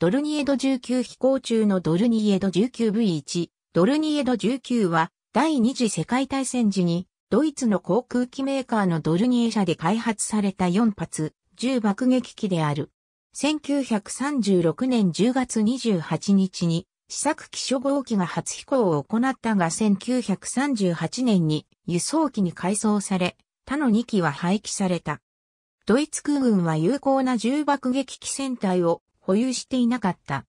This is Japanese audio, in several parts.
ドルニエド19飛行中のドルニエド 19V1、ドルニエド19は第二次世界大戦時にドイツの航空機メーカーのドルニエ社で開発された4発、銃爆撃機である。1936年10月28日に試作機初号機が初飛行を行ったが1938年に輸送機に改装され、他の2機は廃棄された。ドイツ空軍は有効な重爆撃機戦隊を保有していなかった。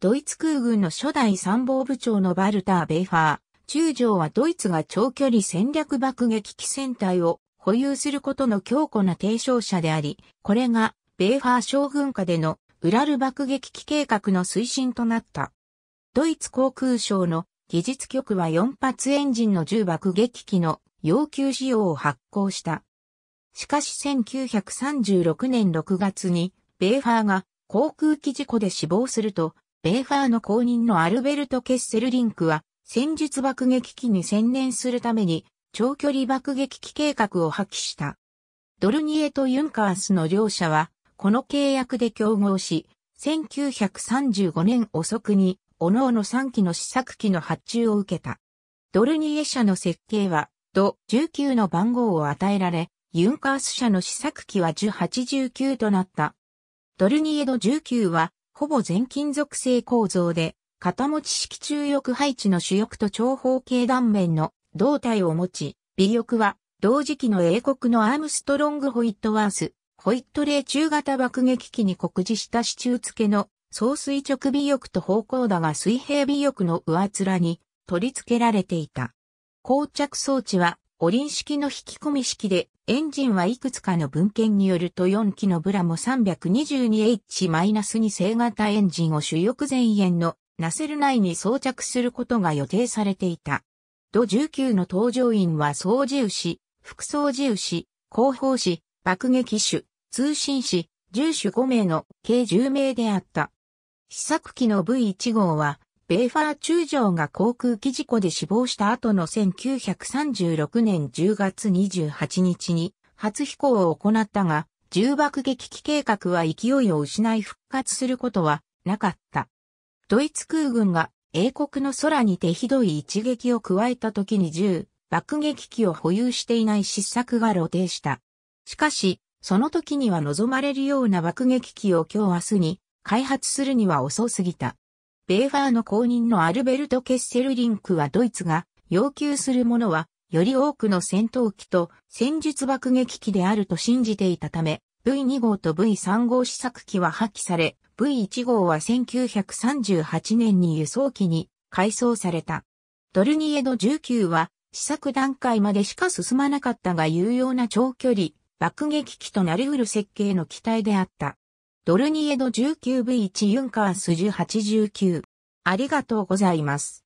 ドイツ空軍の初代参謀部長のバルター・ベイファー、中将はドイツが長距離戦略爆撃機戦隊を保有することの強固な提唱者であり、これがベイファー将軍下でのウラル爆撃機計画の推進となった。ドイツ航空省の技術局は4発エンジンの重爆撃機の要求仕様を発行した。しかし1936年6月に、ベイファーが航空機事故で死亡すると、米ファーの公認のアルベルト・ケッセルリンクは、戦術爆撃機に専念するために、長距離爆撃機計画を破棄した。ドルニエとユンカースの両者は、この契約で競合し、1935年遅くに、各々3機の試作機の発注を受けた。ドルニエ社の設計は、ド19の番号を与えられ、ユンカース社の試作機は1089となった。ドルニエド19は、ほぼ全金属製構造で、片持ち式中翼配置の主翼と長方形断面の胴体を持ち、尾翼は、同時期の英国のアームストロング・ホイットワース、ホイットレー中型爆撃機に酷似した支柱付けの、総垂直尾翼と方向だが水平尾翼の上面に取り付けられていた。膠着装置は五輪式の引き込み式で、エンジンはいくつかの文献によると4機のブラも 322H-2 正型エンジンを主翼前縁のナセル内に装着することが予定されていた。土19の搭乗員は操縦士、副操縦士、広報士、爆撃手、通信士、重手5名の計10名であった。試作機の V1 号はベーファー中将が航空機事故で死亡した後の1936年10月28日に初飛行を行ったが、重爆撃機計画は勢いを失い復活することはなかった。ドイツ空軍が英国の空にてひどい一撃を加えた時に銃爆撃機を保有していない失策が露呈した。しかし、その時には望まれるような爆撃機を今日明日に開発するには遅すぎた。ベーファーの公認のアルベルト・ケッセルリンクはドイツが要求するものは、より多くの戦闘機と戦術爆撃機であると信じていたため、V2 号と V3 号試作機は破棄され、V1 号は1938年に輸送機に改装された。ドルニエド19は試作段階までしか進まなかったが有用な長距離爆撃機となり得る設計の機体であった。ドルニエド 19V1 ユンカース1089。ありがとうございます。